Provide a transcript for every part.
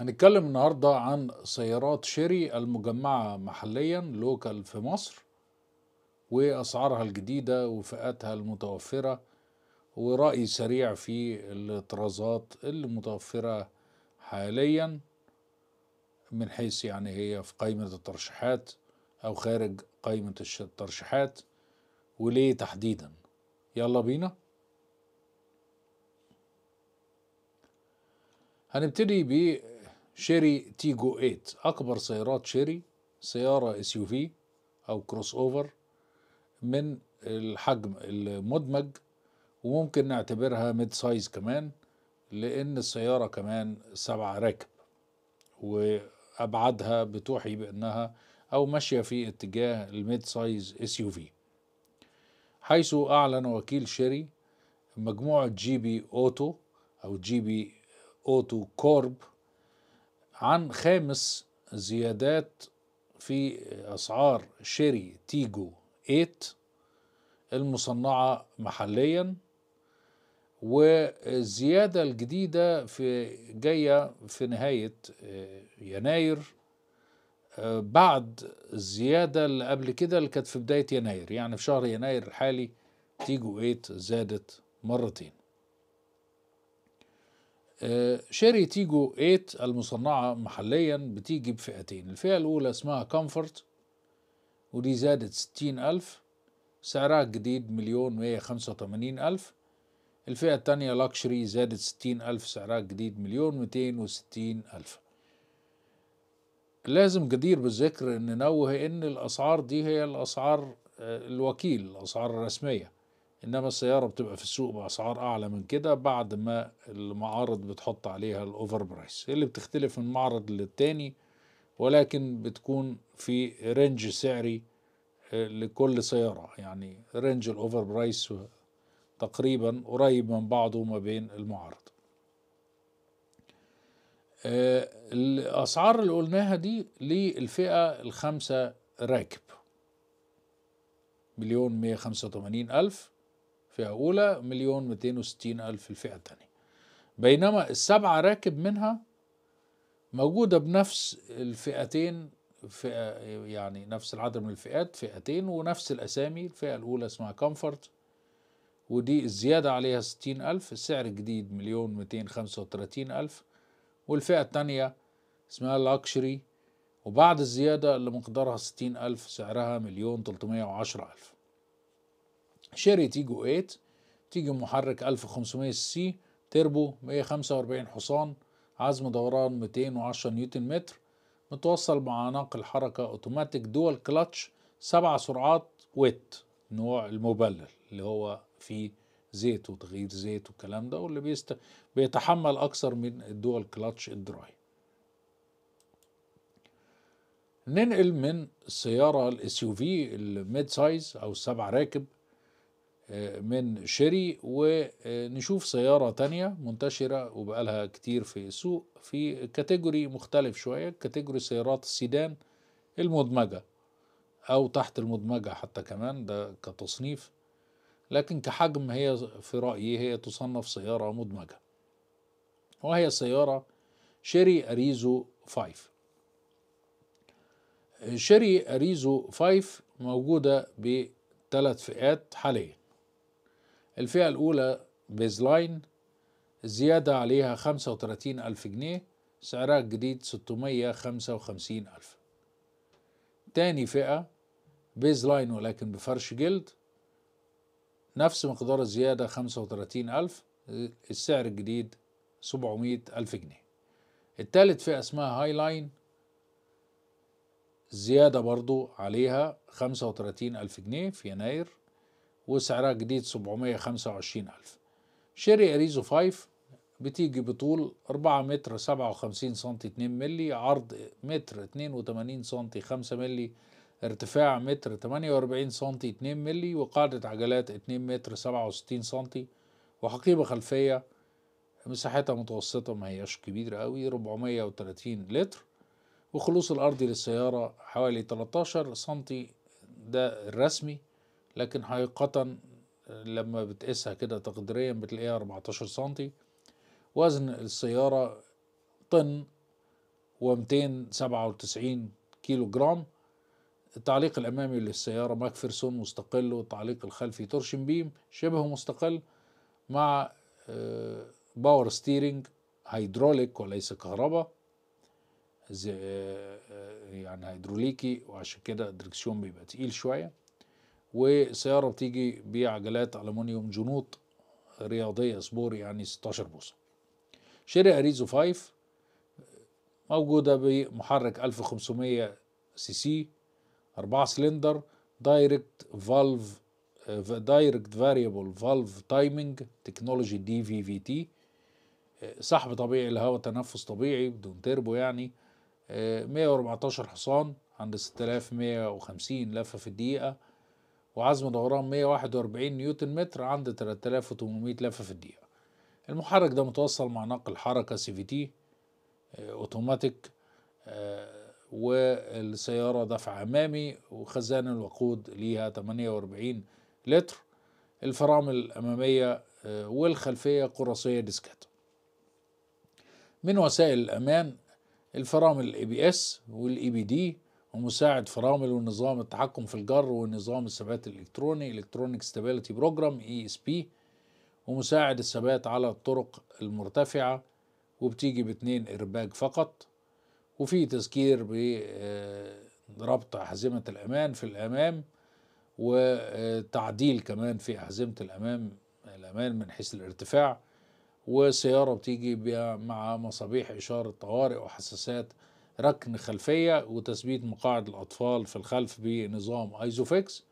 هنتكلم النهاردة عن سيارات شيري المجمعة محليا لوكال في مصر وأسعارها الجديدة وفئاتها المتوفرة ورأي سريع في الطرازات المتوفرة حاليا من حيث يعني هي في قائمة الترشيحات أو خارج قائمة الترشيحات وليه تحديدا يلا بينا هنبتدي شيري تيجو 8 أكبر سيارات شيري سيارة اس يو في أو كروس أوفر من الحجم المدمج وممكن نعتبرها ميد سايز كمان لأن السيارة كمان سبعة راكب وأبعادها بتوحي بأنها أو ماشية في اتجاه الميد سايز اس يو في حيث أعلن وكيل شيري مجموعة جي بي أوتو أو جي بي أوتو كورب عن خامس زيادات في أسعار شيري تيجو 8 المصنعة محليا والزيادة الجديدة في جاية في نهاية آه، يناير آه، بعد الزيادة اللي قبل كده اللي كانت في بداية يناير يعني في شهر يناير الحالي تيجو 8 زادت مرتين آه، شاري تيجو 8 المصنعة محليا بتيجي بفئتين الفئة الأولى اسمها كومفورت ودي زادت ستين ألف سعرها الجديد مليون مية خمسة وثمانين ألف الفئة التانية لاكشري زادت ستين ألف سعرها الجديد مليون ميتين وستين ألف لازم جدير بالذكر أن ننوه أن الأسعار دي هي الأسعار آه، الوكيل الأسعار الرسمية انما السياره بتبقى في السوق باسعار اعلى من كده بعد ما المعارض بتحط عليها الاوفر برايس اللي بتختلف من معرض للتاني ولكن بتكون في رينج سعري آه، لكل سياره يعني رينج الاوفر برايس تقريبا قريب من بعضه ما بين المعارض آه، الاسعار اللي قلناها دي للفئه الخمسه راكب مليون مية خمسة وتمانين ألف فئة أولى مليون وستين ألف الفئة الثانية بينما السبعة راكب منها موجودة بنفس الفئتين فئة يعني نفس العدد من الفئات فئتين ونفس الأسامي الفئة الأولى اسمها كومفورت ودي الزيادة عليها ستين ألف السعر الجديد مليون ميتين خمسة وتلاتين ألف والفئة التانية اسمها لاكشري وبعد الزيادة اللي مقدارها ستين ألف سعرها مليون تلتمية وعشرة ألف شيري تيجو 8 تيجي محرك 1500 سي تربو 145 حصان عزم دوران 210 نيوتن متر متوصل مع ناقل حركة اوتوماتيك دول كلاتش سبع سرعات ويت نوع المبلل اللي هو فيه زيت وتغيير زيت والكلام ده واللي بيست... بيتحمل اكثر من الدول كلاتش الدراي ننقل من السيارة الاس يو في الميد سايز او السبع راكب من شيري ونشوف سيارة تانية منتشرة وبقالها كتير في السوق في كاتيجوري مختلف شوية كاتيجوري سيارات السيدان المدمجة أو تحت المدمجة حتى كمان ده كتصنيف لكن كحجم هي في رأيي هي تصنف سيارة مدمجة وهي سيارة شيري أريزو 5 شيري أريزو 5 موجودة بثلاث فئات حاليا الفئة الأولى بيزلاين الزيادة عليها خمسة وتلاتين ألف جنيه سعرها الجديد ستمية خمسة وخمسين ألف تاني فئة بيزلاين ولكن بفرش جلد نفس مقدار الزيادة خمسة وتلاتين ألف السعر الجديد سبعمية ألف جنيه التالت فئة اسمها هاي لاين زيادة برضو عليها خمسة وتلاتين ألف جنيه في يناير وسعرها جديد 725000 شيري اريزو 5 بتيجي بطول 4 متر 57 سم 2 ملي عرض متر 82 سم 5 ملي ارتفاع متر 48 سم 2 ملي وقاعدة عجلات 2 متر 67 سم وحقيبة خلفية مساحتها متوسطة ما هياش كبيرة قوي 430 لتر وخلوص الأرضي للسيارة حوالي 13 سم ده الرسمي لكن حقيقة آه، لما بتقيسها كده تقديريا بتلاقيها 14 سنتي وزن السيارة طن و297 كيلو جرام التعليق الأمامي للسيارة ماكفرسون مستقل والتعليق الخلفي تورشن بيم شبه مستقل مع آه، باور ستيرنج هيدروليك وليس كهرباء آه، يعني هيدروليكي وعشان كده الدركسيون بيبقى تقيل شويه وسيارة بتيجي بعجلات المونيوم جنوط رياضية سبور يعني 16 بوصة شري أريزو 5 موجودة بمحرك 1500 سي سي 4 سلندر دايركت فالف دايركت فاريبل فالف تايمينج تكنولوجي دي في في تي سحب طبيعي لهواء تنفس طبيعي بدون تربو يعني 114 حصان عند 6150 لفة في الدقيقة وعزم دوران 141 نيوتن متر عند 3800 لفة في الدقيقة المحرك ده متوصل مع نقل حركة سي في تي آه، اوتوماتيك آه، والسيارة دفع أمامي وخزان الوقود ليها 48 لتر الفرامل الأمامية آه، والخلفية قراصية ديسكات من وسائل الأمان الفرامل الاي بي اس والاي بي دي ومساعد فرامل ونظام التحكم في الجر ونظام الثبات الالكتروني الكترونيك ستابيليتي بروجرام اي اس بي ومساعد الثبات على الطرق المرتفعه وبتيجي باتنين ارباج فقط وفي تذكير بربط آه، أحزمة الأمان في الأمام وتعديل كمان في أحزمة الأمام الأمان من حيث الارتفاع والسيارة بتيجي مع مصابيح إشارة طوارئ وحساسات ركن خلفية وتثبيت مقاعد الأطفال في الخلف بنظام ايزوفيكس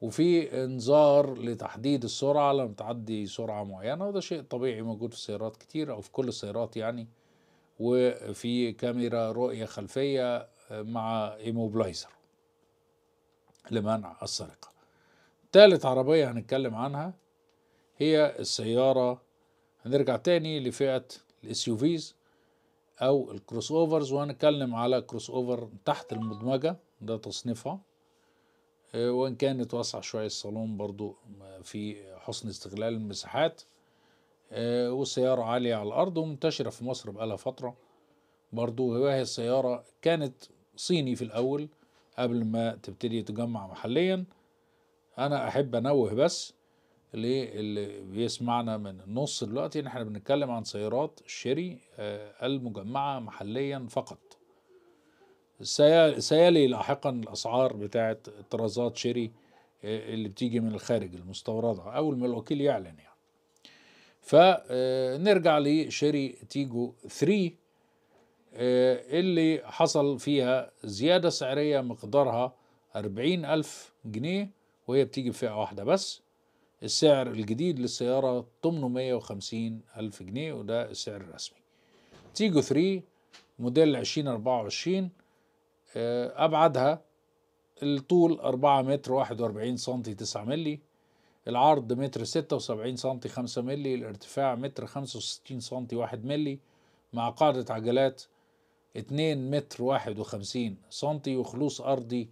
وفي انذار لتحديد السرعة لما تعدي سرعة معينة وده شيء طبيعي موجود في سيارات كتير أو في كل السيارات يعني وفي كاميرا رؤية خلفية مع ايموبلايزر لمنع السرقة تالت عربية هنتكلم عنها هي السيارة هنرجع تاني لفئة الاس يو فيز او الكروس اوفرز وهنتكلم على كروس اوفر تحت المدمجه ده تصنيفها آه، وان كانت واسعه شويه الصالون برضو آه، في حسن استغلال المساحات آه، والسياره عاليه على الارض ومنتشره في مصر بقالها فتره برضو وهي السياره كانت صيني في الاول قبل ما تبتدي تجمع محليا انا احب انوه بس للي بيسمعنا من النص دلوقتي ان احنا بنتكلم عن سيارات شيري آه، المجمعه محليا فقط سيلي لاحقا الاسعار بتاعه طرازات شيري آه، اللي بتيجي من الخارج المستورده اول ما الوكيل يعلن يعني فنرجع آه، لشيري تيجو 3 اللي حصل فيها زياده سعريه مقدارها 40 ألف جنيه وهي بتيجي بفئه واحده بس السعر الجديد للسيارة 850 ألف جنيه وده السعر الرسمي تيجو 3 موديل 2024 آه، أبعدها الطول 4 متر 41 سنتي 9 ملي العرض متر 76 سنتي 5 ملي الارتفاع متر 65 سنتي 1 ملي مع قاعدة عجلات 2 متر 51 سنتي وخلوص أرضي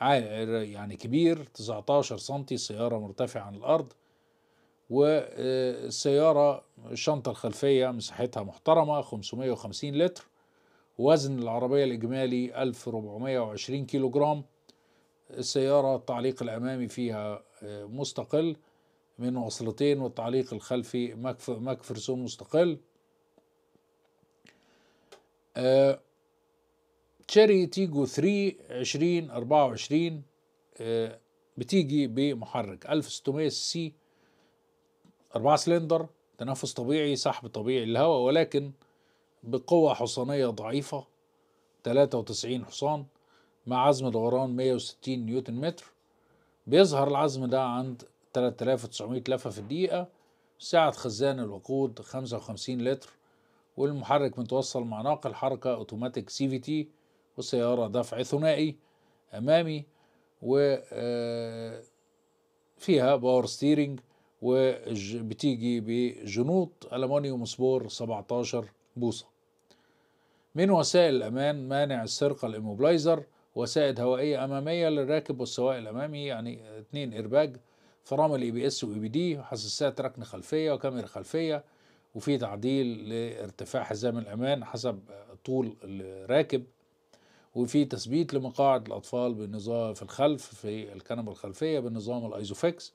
يعني كبير 19 سنتي سيارة مرتفعة عن الأرض والسيارة آه، الشنطة الخلفية مساحتها محترمة 550 لتر وزن العربية الإجمالي 1420 كيلو جرام السيارة التعليق الأمامي فيها آه، مستقل من وصلتين والتعليق الخلفي مكفرسون مستقل آه تشيري تيجو 3 2024 آه، بتيجي بمحرك 1600 سي 4 سلندر تنفس طبيعي سحب طبيعي للهواء ولكن بقوة حصانية ضعيفة 93 حصان مع عزم دوران 160 نيوتن متر بيظهر العزم ده عند 3900 لفة في الدقيقة سعة خزان الوقود 55 لتر والمحرك متوصل مع ناقل حركة اوتوماتيك سي في تي وسيارة دفع ثنائي أمامي وفيها آه، باور ستيرنج وبتيجي بجنوط ألمونيوم سبور 17 بوصة من وسائل الأمان مانع السرقة الإموبلايزر وسائد هوائية أمامية للراكب والسواق الأمامي يعني اتنين إرباج فرامل اي بي اس واي بي دي وحساسات ركن خلفية وكاميرا خلفية وفي تعديل لارتفاع حزام الأمان حسب طول الراكب وفي تثبيت لمقاعد الأطفال بالنظام في الخلف في الكنبة الخلفية بالنظام الأيزوفكس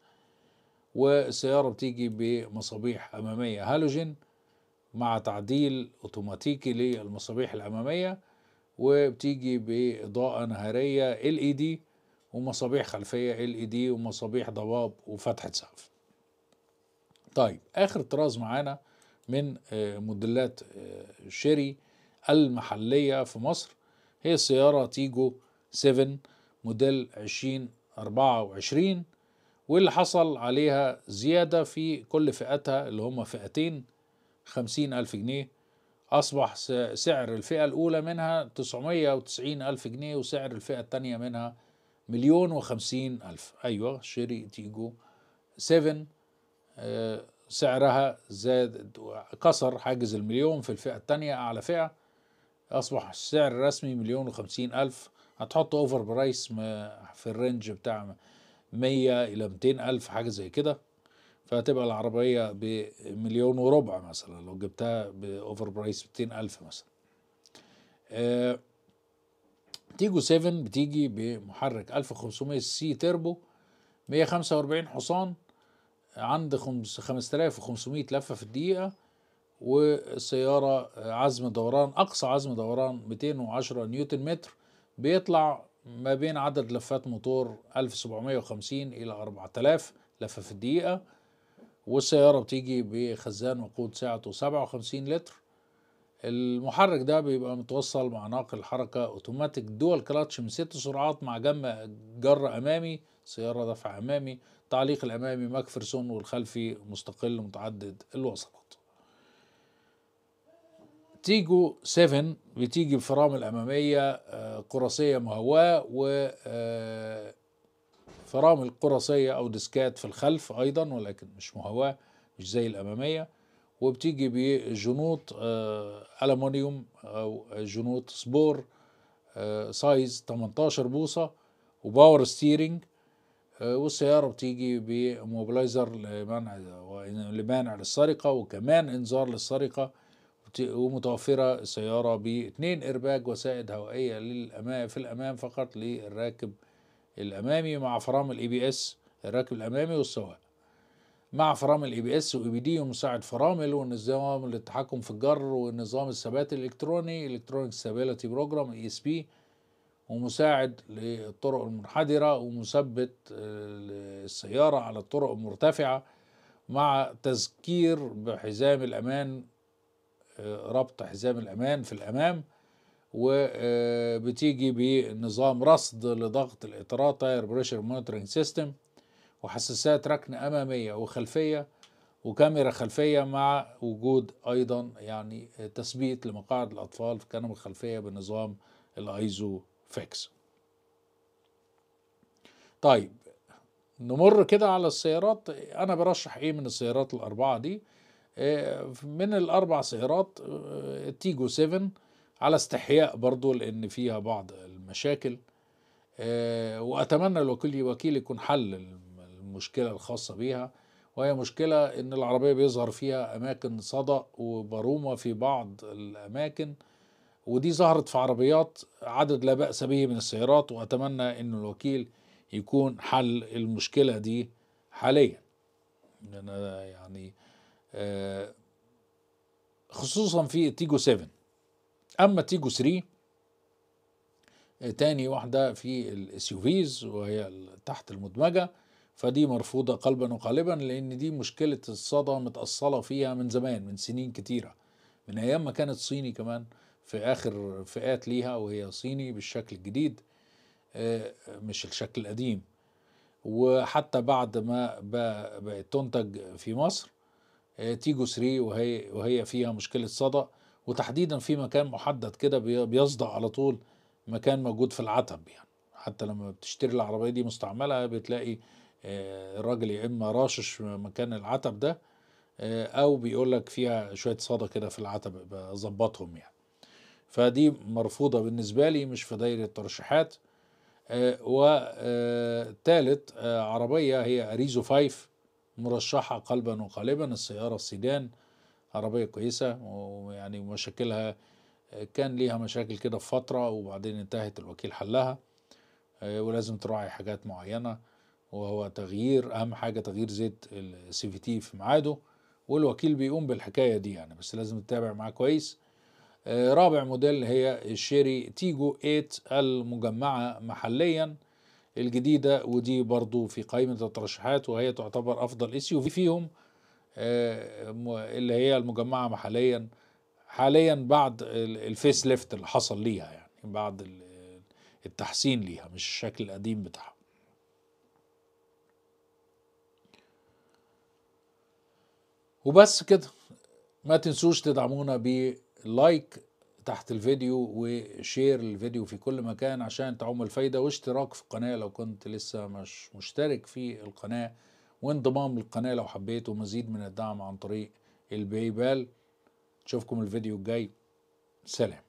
والسيارة بتيجي بمصابيح أمامية هالوجين مع تعديل أوتوماتيكي للمصابيح الأمامية وبتيجي بإضاءة نهارية LED ومصابيح خلفية LED ومصابيح ضباب وفتحة سقف طيب آخر طراز معانا من آه، موديلات آه، شيري المحلية في مصر هي سيارة تيجو 7 موديل 2024 واللي حصل عليها زيادة في كل فئتها اللي هما فئتين خمسين ألف جنيه أصبح سعر الفئة الأولى منها تسعمية وتسعين ألف جنيه وسعر الفئة الثانية منها مليون وخمسين ألف أيوة شيري تيجو 7 آه، سعرها زاد كسر حاجز المليون في الفئة الثانية أعلى فئة اصبح السعر الرسمي مليون وخمسين الف هتحط اوفر برايس في الرينج بتاع مية الى ميتين الف حاجة زي كده فهتبقى العربية بمليون وربع مثلا لو جبتها باوفر برايس ميتين الف مثلا آه، تيجو 7 بتيجي بمحرك 1500 سي تربو 145 حصان عند 5500 لفة في الدقيقة والسيارة عزم دوران أقصى عزم دوران 210 نيوتن متر بيطلع ما بين عدد لفات موتور 1750 إلى 4000 لفة في الدقيقة والسيارة بتيجي بخزان وقود سعته 57 لتر المحرك ده بيبقى متوصل مع ناقل حركة اوتوماتيك دول كلاتش من ست سرعات مع جمع جر امامي سيارة دفع امامي تعليق الامامي ماكفرسون والخلفي مستقل متعدد الوصلة تيجو 7 بتيجي بفرامل أمامية آه، قرصية مهواة و آه، فرامل أو ديسكات في الخلف أيضا ولكن مش مهواة مش زي الأمامية وبتيجي بجنوط آه، ألمونيوم أو جنوط سبور سايز 18 بوصة وباور ستيرنج والسيارة بتيجي بموبلايزر لمنع لمانع للسرقة وكمان إنذار للسرقة ومتوفرة السيارة باثنين إرباج وسائد هوائية للأمام في الأمام فقط للراكب الأمامي مع فرامل اي بي اس الراكب الأمامي والسواق مع فرامل اي بي اس واي بي دي ومساعد فرامل ونظام للتحكم في الجر ونظام الثبات الالكتروني الكترونيك ستابيليتي بروجرام اي اس بي ومساعد للطرق المنحدرة ومثبت السيارة آه، على الطرق المرتفعة مع تذكير بحزام الأمان آه، ربط حزام الأمان في الأمام وبتيجي آه، بنظام رصد لضغط الإطارات تاير بريشر مونيتورنج سيستم وحساسات ركن أمامية وخلفية وكاميرا خلفية مع وجود أيضا يعني تثبيت لمقاعد الأطفال في الكاميرا الخلفية بنظام الأيزو فيكس طيب نمر كده على السيارات أنا برشح إيه من السيارات الأربعة دي من الاربع سيارات آه، تيجو 7 على استحياء برضو لان فيها بعض المشاكل آه، واتمنى الوكيل وكيل يكون حل المشكله الخاصه بيها وهي مشكله ان العربيه بيظهر فيها اماكن صدأ وبرومه في بعض الاماكن ودي ظهرت في عربيات عدد لا باس به من السيارات واتمنى ان الوكيل يكون حل المشكله دي حاليا انا يعني آه، خصوصا في تيجو 7 اما تيجو 3 آه، تاني واحدة في الاس يو فيز وهي تحت المدمجة فدي مرفوضة قلبا وقالبا لأن دي مشكلة الصدى متأصلة فيها من زمان من سنين كتيرة من أيام ما كانت صيني كمان في آخر فئات ليها وهي صيني بالشكل الجديد آه، مش الشكل القديم وحتى بعد ما بقت تنتج في مصر تيجو 3 وهي وهي فيها مشكله صدأ وتحديدا في مكان محدد كده بيصدأ على طول مكان موجود في العتب يعني حتى لما بتشتري العربيه دي مستعمله بتلاقي آه، الراجل يا اما راشش مكان العتب ده آه، او بيقول لك فيها شويه صدى كده في العتب ظبطهم يعني فدي مرفوضه بالنسبه لي مش في دايره الترشيحات آه، وثالث عربيه هي اريزو 5 مرشحة قلبا وقالبا السيارة سيدان عربية كويسة ويعني مشاكلها آه، كان ليها مشاكل كده في فترة وبعدين انتهت الوكيل حلها آه، ولازم تراعي حاجات معينة وهو تغيير أهم حاجة تغيير زيت السي في تي في ميعاده والوكيل بيقوم بالحكاية دي يعني بس لازم تتابع معاه كويس آه، رابع موديل هي الشيري تيجو 8 المجمعة محلياً الجديدة ودي برضو في قائمة الترشيحات وهي تعتبر أفضل اس يو في فيهم آه، اللي هي المجمعة محليا حاليا بعد الفيس ليفت اللي حصل ليها يعني بعد التحسين ليها مش الشكل القديم بتاعها وبس كده ما تنسوش تدعمونا بلايك تحت الفيديو وشير الفيديو في كل مكان عشان تعم الفايدة واشتراك في القناة لو كنت لسه مش مشترك في القناة وانضمام للقناة لو حبيت ومزيد من الدعم عن طريق البيبال نشوفكم الفيديو الجاي سلام